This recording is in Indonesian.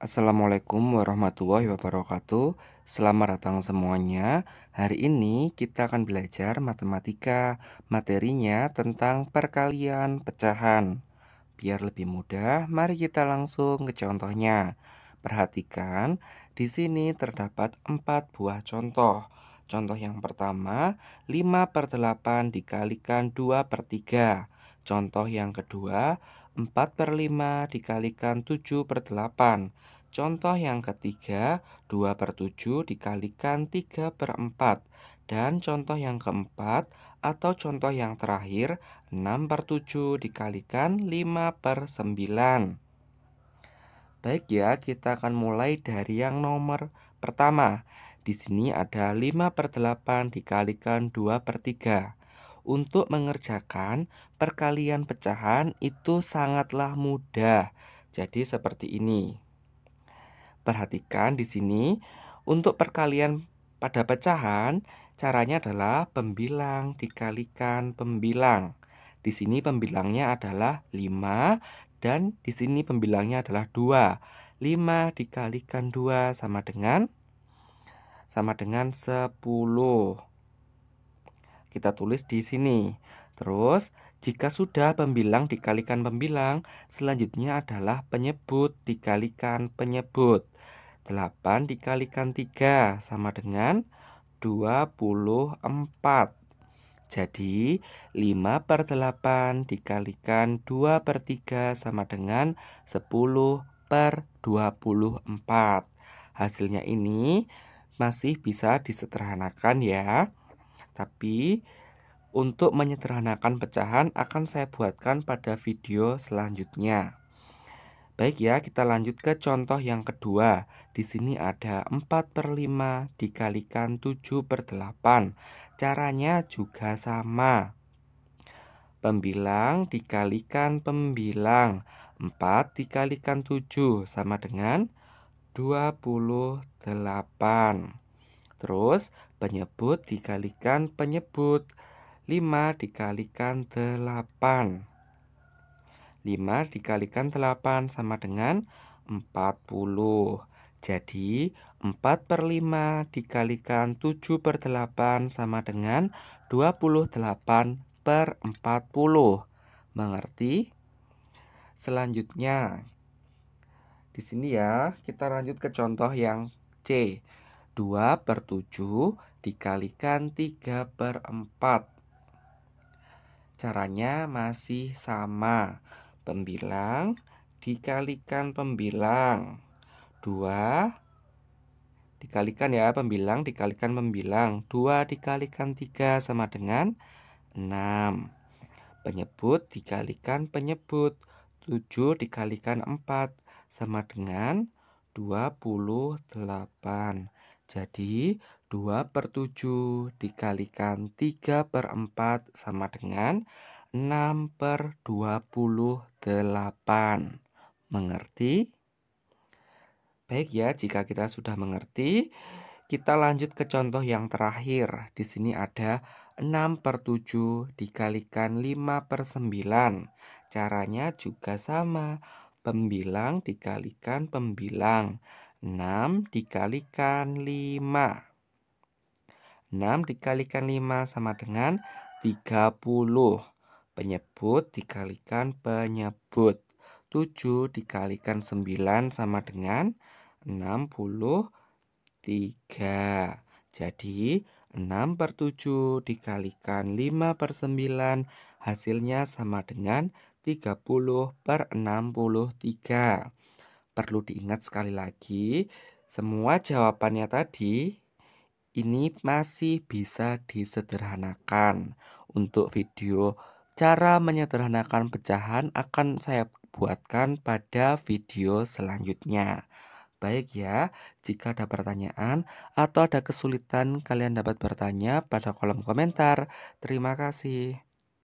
Assalamualaikum warahmatullahi wabarakatuh. Selamat datang semuanya. Hari ini kita akan belajar matematika. Materinya tentang perkalian pecahan. Biar lebih mudah, mari kita langsung ke contohnya. Perhatikan, di sini terdapat 4 buah contoh. Contoh yang pertama, 5 per 8 dikalikan 2 per 3. Contoh yang kedua, 4 per 5 dikalikan 7 per 8. Contoh yang ketiga, 2 per 7 dikalikan 3 per 4. Dan contoh yang keempat, atau contoh yang terakhir, 6 per 7 dikalikan 5 per 9. Baik ya, kita akan mulai dari yang nomor pertama. Di sini ada 5 per 8 dikalikan 2 per 3. Untuk mengerjakan perkalian pecahan itu sangatlah mudah. Jadi seperti ini. Perhatikan di sini untuk perkalian pada pecahan caranya adalah pembilang dikalikan pembilang. Di sini pembilangnya adalah 5 dan di sini pembilangnya adalah 2. 5 dikalikan 2 sama dengan sama dengan 10 kita tulis di sini. Terus, jika sudah pembilang dikalikan pembilang, selanjutnya adalah penyebut dikalikan penyebut. 8 dikalikan 3 sama dengan 24. Jadi 5 per 8 dikalikan 2 per 3 sama dengan 10 per 24. Hasilnya ini masih bisa disederhanakan ya. Tapi untuk menyederhanakan pecahan akan saya buatkan pada video selanjutnya. Baik ya, kita lanjut ke contoh yang kedua. Di sini ada 4 per 5 dikalikan 7 per 8. Caranya juga sama. Pembilang dikalikan pembilang. 4 dikalikan 7 sama dengan 28. Terus penyebut dikalikan penyebut 5 dikalikan 8 5 dikalikan 8 sama dengan 40 Jadi 4 per 5 dikalikan 7 per 8 sama dengan 28 per 40 Mengerti? Selanjutnya, di sini ya, kita lanjut ke contoh yang C. 2 per 7 dikalikan 3 per 4 Caranya masih sama Pembilang dikalikan pembilang 2 dikalikan ya pembilang dikalikan pembilang 2 dikalikan 3 sama dengan 6 penyebut dikalikan penyebut 7 dikalikan 4 sama dengan 28 jadi 2 per 7 dikalikan 3 per 4 sama dengan 6 per 28. Mengerti? Baik ya, jika kita sudah mengerti, kita lanjut ke contoh yang terakhir. Di sini ada 6 per 7 dikalikan 5 per 9. Caranya juga sama, pembilang dikalikan pembilang. 6 dikalikan 5. 6 dikalikan 5 sama dengan 30. Penyebut dikalikan penyebut. 7 dikalikan 9 sama dengan 63. Jadi 6 per 7 dikalikan 5 per 9 hasilnya sama dengan 30 per 63. Perlu diingat sekali lagi, semua jawabannya tadi ini masih bisa disederhanakan. Untuk video cara menyederhanakan pecahan akan saya buatkan pada video selanjutnya. Baik ya, jika ada pertanyaan atau ada kesulitan, kalian dapat bertanya pada kolom komentar. Terima kasih.